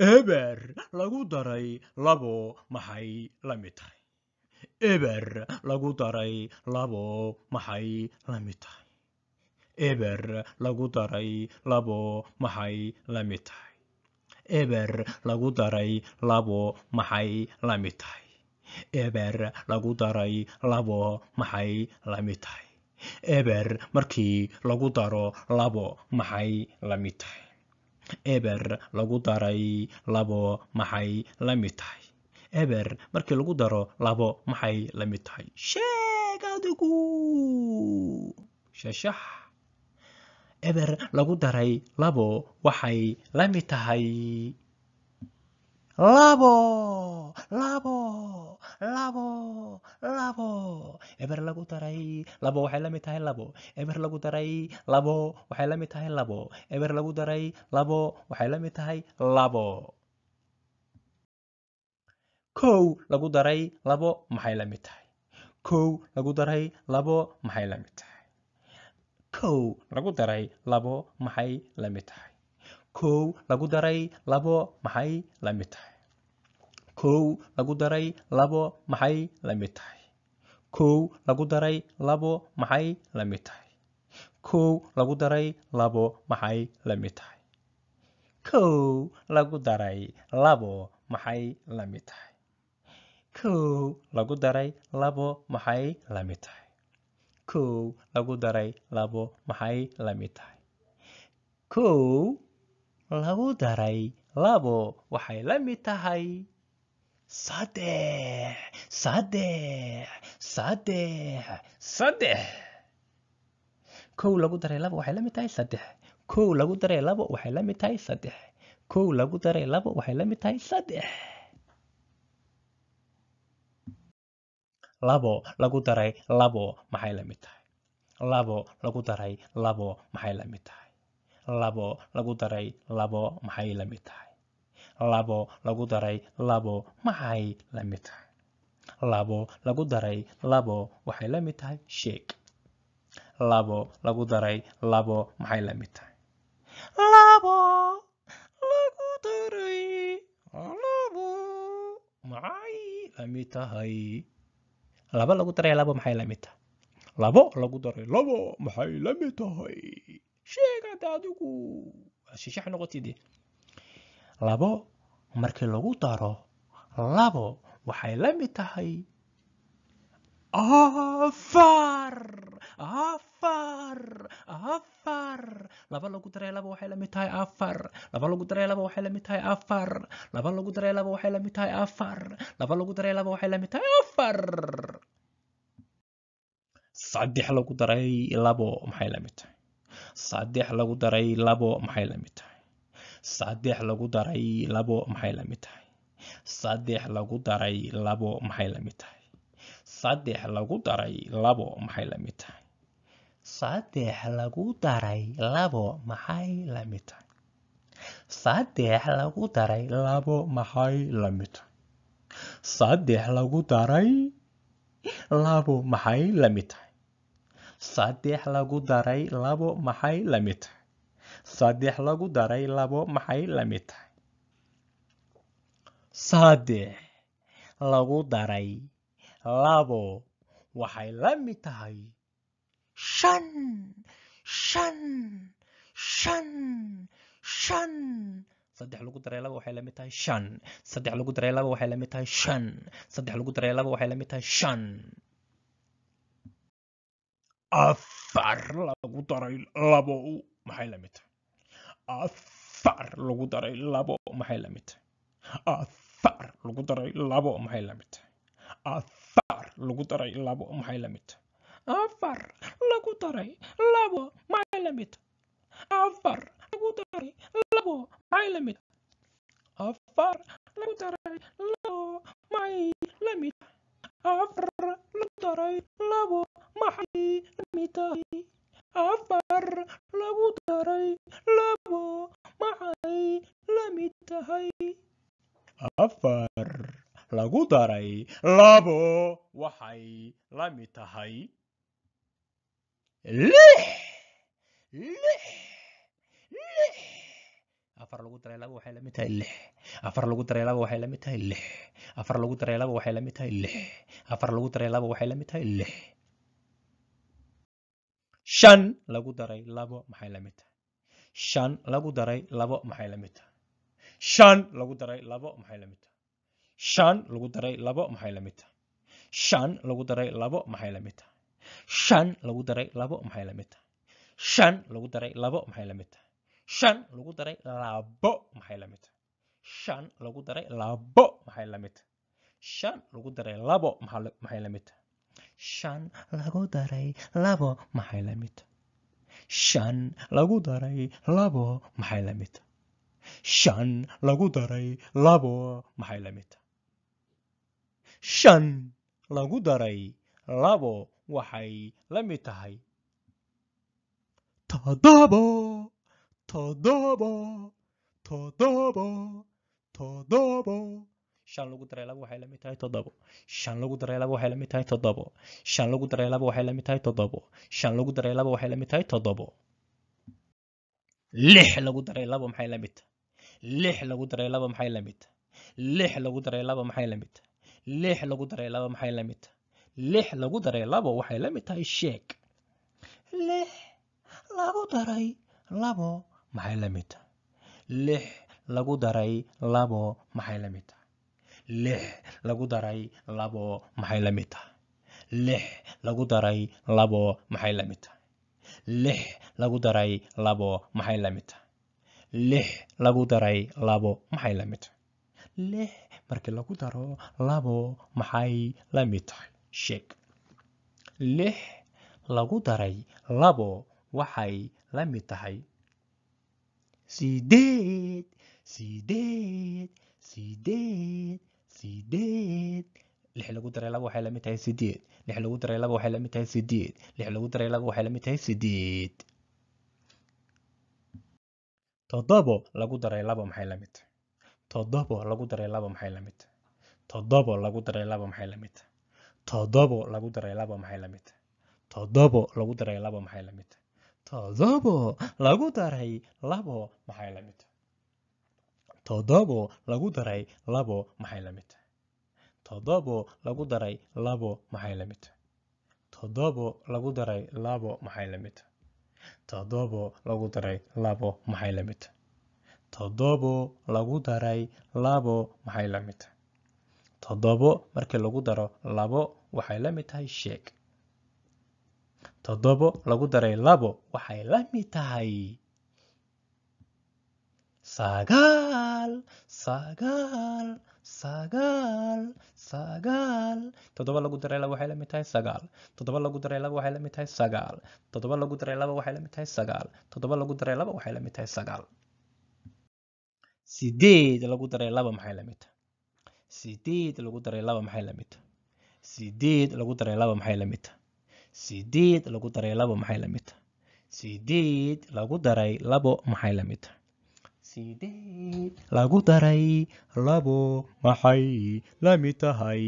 eber lagu daray labo maxay la mid tahay eber lagu daray labo maxay la mid tahay eber lagu daray labo maxay la mid tahay eber lagu daray labo maxay la mid tahay eber lagu daray labo maxay la mid tahay eber markii lagu daro labo maxay la mid tahay eber lagu daray labo maxay la mid tahay eber markii lagu daro labo maxay la mid tahay sheeg adigu shashax eber lagu daray labo waxay la mid tahay labo labo labo labo eber lagu daray labo waxay la mid tahay labo eber lagu daray labo waxay lamid tahay labo eber lagu daray labo waxay lamid tahay labo kow lagu daray labo maxay la mid tahay kow lagu daray labo maxay la tahay kow lagu daray labo maxay lamid mid tahay kow lagu daray labo maxay lamid tahay kow lagu daray labo maxay la mid tahay kow lagu daray labo maxay la mid tahay kow lagu daray labo maxay la mid tahay kow lagu daray labo maxay la mid tahay kow lagu daray labo maxay la mid tahay kow lagu daray labo maxay la mid tahay kow lagu daray labo waxay la mid tahay さて、さて、さ te saddex kow lagu daray labo waxay la mid tahay saddex kow lagu daray labo waxay la mid tahay saddex kow lagu daray labo waxay la mid tahay saddex labo lagu daray labo maxay lamid mid tahay labo lagu daray labo maxay la mid tahay labo lagu daray labo maxay la tahay labo lagu daray labo maxay la mid tahay labo lagu daray labo waxay la mid tahay sheeg labo lagu daray labo maxay la mid tahay labo lagu daray labo maxay la mid tahay labo lagu daray labo maxay la mid tahay labo lagu daray labo maxay la mid tahay sheeg hadda adigu waa shishax noqotidee labo markii lagu daro labo waxay la mid tahay afar afar afar laba lagu daray laba waxay lamid tahay afar laba lagu daray laba waxay lamid tahay afar laba lagu daray laba waxay la tahay afar laba lagu daray laba waxay la tahay afar saddex lagu daray labo maxay la tahay saddex lagu daray labo maxay la tahay saddex lagu daray labo maxay lamid tahay saddex lagu daray labo maxay lamid tahay saddex lagu daray labo maxay lamid tahay saddex lagu daray labo maxay lamid tahay saddex lagu daray labo maxay lamid tahay saddex lagu daray labo maxay lamid tahay saddex lagu daray labo maxay lamid tahay saddex lagu daray labo maxay la mid tahay saddex lagu daray labo waxay la mid tahay shan shan shan shan saddex lagu daray labo waxay lamid tahay shan saddex lagu daray labo waxay la mid tahay shan saddex lagu daray labo waxay lamid tahay shan afar lagu daray labo maxay lamid tahay afar lagu daray labo maxay la tahay athar lagu daray labo maxay la tahay athar lagu daray labo maxay la tahay afar lagu daray labo maxay la tahay afar lagu daray labo maxay la tahay afar lagu daray labo maxay la tahay afar lagu daray labo maxay la tahay afar lagu daray labo maxay la mid tahay afar lagu daray labo waxay la mid tahay lix lix afar lagu daray labo waxay lamid tahay lix afar lagu daray labo waxay lamid tahay lix afar lagu daray labo waxay la mid tahay lix afar lagu daray labo waxay la tahay lix shan lagu daray labo maxay la mid tahay shan lagu daray labo maxay la mid tahay shan lagu daray labo maxay la tahay shan lagu daray labo maxay la tahay shan lagu daray labo maxay la tahay shan lagu daray labo maxay la tahay shan lagu daray labo maxay la tahay shan lagu daray labo maxay la tahay shan lagu daray labo maxay la tahay shan lagu daray labo maxay la tahay shan lagu daray labo maxay la mid shan lagu daray labo maxay la mid shan lagu daray labo maxay la mid shan lagu daray labo waxay la mid tahay todobo todobo todobo toddobo shan lagu dareelaba waxay lamid tahay toddobo shan lagu dareelaba waxay lamid tahay toddobo shan lagu dareelaba waxay lamid tahay toddobo shan lagu dareelaba waxay lamid tahay toddobo lix lagu daray laba maxay lamid tahay lix lagu daray laba maxay lamid tahay lix lagu daray laba maxay lamid tahay lix lagu daray laba maxay lamid tahay lix lagu daray labo waxay la mid tahay sheeg lix lagu daray labo maxay la tahay lix lagu daray labo maxay la tahay lix lagu daray labo maxay la mid tahay lix lagu daray labo maxay la mid tahay lix lagu daray labo maxay la mid tahay lix lagu daray labo maxay la mid tahay lix markii lagu daro labo maxay la mid tahay sheeg lix lagu daray labo waxay la mid tahay sideed sideed sideed sideed lix lagu daray laba waxay lamid tahay sideed lix lagu daray laba waxay lamid tahay sideed lix lagu daray laba waxay lamid tahay sideed toddobo lagu daray laba maxay lamid tahay toddobo lagu daray laba maxay lamid tahay lagu daray laba maxay lamid tahay lagu daray laba maxay lamid tahay lagu daray laba maxay lamid tahay lagu daray labo maxay lamid todobo lagu daray labo maxay la mid todobo lagu daray labo maxay la mid todobo lagu daray labo maxay la mid todobo lagu daray labo maxay la mid todobo lagu daray labo maxay la mid todobo toddobo markii lagu daro labo waxay la mid tahay sheeg todobo lagu daray labo waxay la mid tahay sagaal sagaal sagaal sagaal toddoba lagu daray laba waxay la mid tahay sagaal toddoba lagu daray laba waxay la tahay sagaal toddoba lagu daray laba waxay la tahay sagaal toddoba lagu daray laba waxay la tahay sagaal sideed lagu daray laba maxay la tahay sideed lagu daray laba maxay la tahay sideed lagu daray laba maxay la tahay sideed lagu daray laba maxay la tahay sideed lagu daray labo maxay la tahay sidee lagu daray labo maxay lamid tahay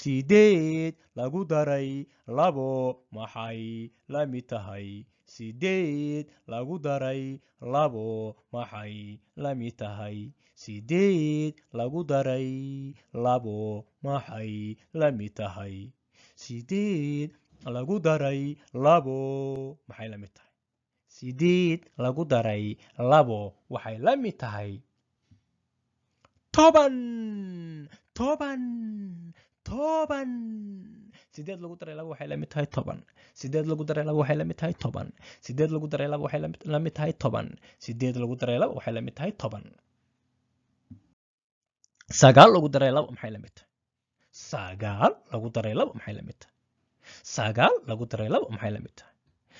sideed lagu daray labo maxay lamid tahay sideed lagu daray labo maxay lamid tahay sideed lagu daray labo maxay lamid tahay sideed lagu daray labo maxay la tahay sideed lagu daray labo waxay la mid tahay toban toban toban sideed lagu daray labo waxay la mid tahay toban sideed lagu daray labo waxay la mid tahay toban sideed lagu daray labo waxay la mid tahay toban sideed lagu daray labo waxay la mid tahay toban sagaal lagu daray labo maxay la mid tahay sagaal lagu daray labo maxay la mid tahay sagaal lagu daray labo maxay la mid tahay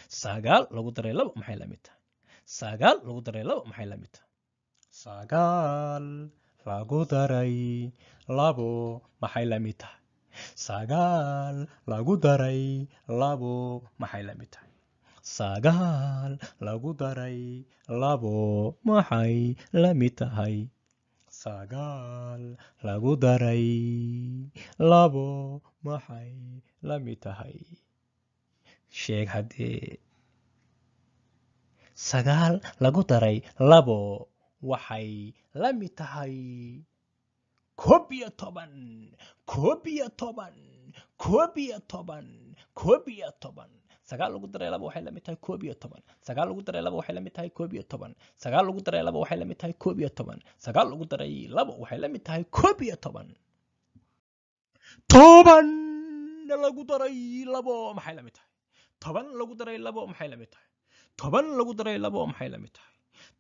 sagaal lagu daray laba maxay lamid tahay sagaal lagu daray laba maxay lamid tahay sagaal lagu daray labo maxay lamid tahay sagaal lagu daray labo maxay lamid tahay sagaal lagu daray labo maxay lamid tahay sagaal lagu daray labo maxay lamid tahay sheeg haddii sagaal lagu daray labo waxay la mid tahay koob iyo toban koob iyo toban koob iyo toban koob iyo toban sagaal lagu daray laba waxay la mid tahay koob iyo toban sagaal lagu daray laba waxay la mid tahay koob iyo toban sagaal lagu daray laba waxay lamid tahay koob iyo toban sagaal lagu daray laba waxay lamid tahay koob iyo toban toban lagu daray labo maxay la tahay toban lagu daray labo maxay lamid tahay toban lagu daray labo maxay lamid tahay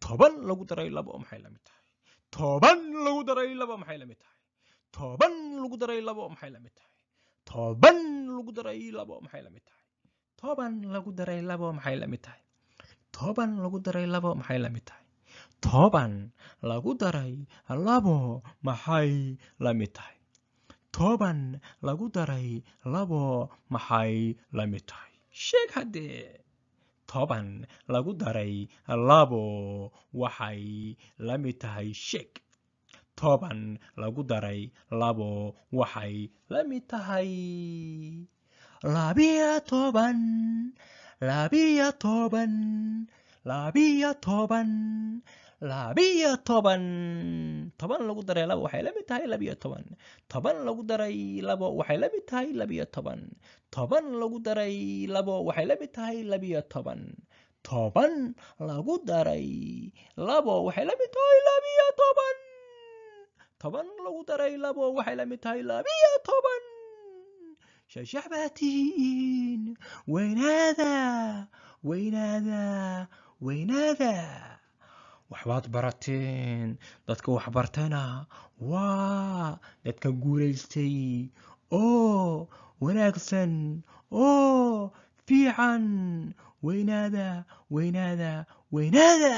toban lagu daray labo maxay lamid tahay toban lagu daray labo maxay lamid tahay toban lagu daray labo maxay lamid tahay toban lagu daray labo maxay lamid tahay toban lagu daray labo maxay lamid tahay toban lagu daray labo maxay lamid tahay toban lagu daray labo maxay lamid tahay toban lagu daray labo maxay lamid tahay sheeg haddee toban lagu daray labo waxay la mid tahay sheeg toban lagu daray labo waxay la mid tahay labiya toban labiya toban labiya toban labiyo toban toban lagu daray labo waxay la mid tahay labiyo toban toban lagu daray labo waxay lamid tahay labiyo toban toban lagu daray labo waxay la mid tahay labiyo toban toban lagu daray labo waxay lamid tahay labiyo toban toban lagu daray labo waxay la tahay labiyo toban shashax baa tihiin weynaada weynaada weynaada waxbaad barateen dadka wax bartana waa dadka guulaystay oo wanaagsan oo fiican weynaada weynaada weynaada